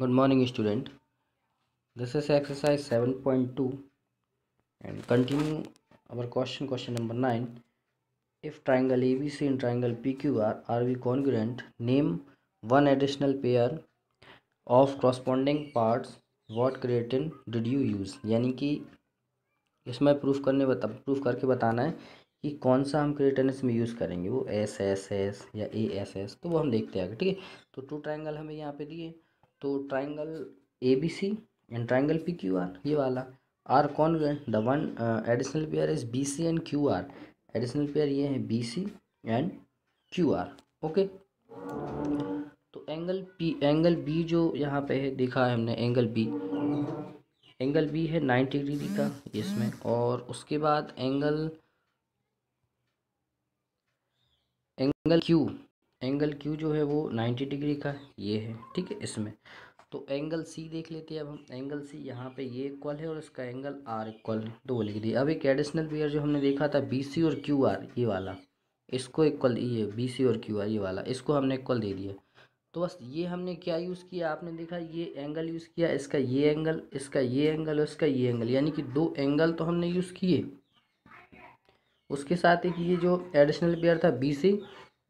good morning student this is exercise seven point two and continue our question question number nine if triangle A B C in triangle P Q R are we congruent name one additional pair of corresponding parts what criterion did you use यानी कि इसमें proof करने बता proof करके बताना है कि कौन सा हम क्रिएटन इसमें यूज़ करेंगे वो एस एस एस या ए एस एस तो वो हम देखते हैं ठीक है तो टू ट्राइंगल हमें यहाँ पे दिए तो triangle A B C and triangle P Q R ये वाला are con the one additional pair is B C and Q R additional pair ये है B C and Q R okay तो एंगल पी एंगल बी जो यहाँ पे है देखा है हमने एंगल बी एंगल बी है नाइन्टी डिग्री का इसमें और उसके बाद angle angle Q angle Q जो है वो नाइन्टी डिग्री का ये है ठीक है इसमें तो एंगल सी देख लेते हैं अब हम एंगल सी यहाँ पे ये इक्वल है और इसका एंगल आर इक्वल है दो लिख दिए अब एक एडिशनल पेयर जो हमने देखा था बी सी और क्यू आर ये वाला इसको इक्वल ये बी सी और क्यू आर ये वाला इसको हमने इक्वल दे दिया तो बस ये हमने क्या यूज़ किया आपने देखा ये एंगल यूज़ किया इसका ये एंगल इसका ये एंगल और इसका ये एंगल यानी कि दो एंगल तो हमने यूज़ किए उसके साथ एक ये जो एडिशनल पेयर था बी सी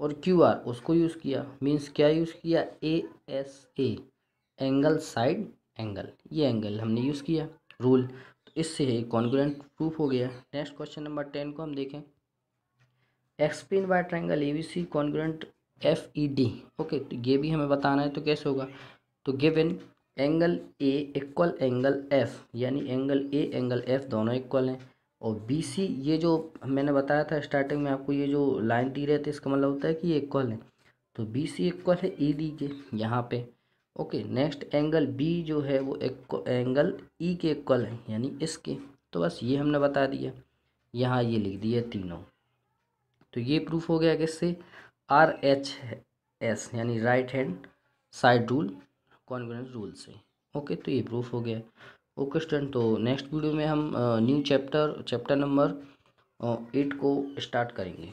और क्यू आर उसको यूज़ किया मीन्स क्या यूज़ किया A S A angle side angle ये एंगल हमने यूज़ किया रूल तो इससे एक कॉन्ग्रेंट प्रूफ हो गया नेक्स्ट क्वेश्चन नंबर टेन को हम देखें explain by triangle A B C congruent F E D okay तो ये भी हमें बताना है तो कैसे होगा तो given angle A equal angle F यानी एंगल ए एंगल एफ दोनों इक्वल हैं और बी सी ये जो मैंने बताया था स्टार्टिंग में आपको ये जो लाइन दी रहे थे इसका मतलब होता है कि ये इक्वल है तो बी सी इक्वल है ई डी के यहाँ पे ओके नेक्स्ट एंगल बी जो है वो एंगल ई e के इक्वल है यानी इसके तो बस ये हमने बता दिया यहाँ ये लिख दिया तीनों तो ये प्रूफ हो गया किससे आर एच एस यानी right hand side rule confidence rule से ओके तो ये प्रूफ हो गया ओके स्टूडेंट तो नेक्स्ट वीडियो में हम new chapter chapter number eight को स्टार्ट करेंगे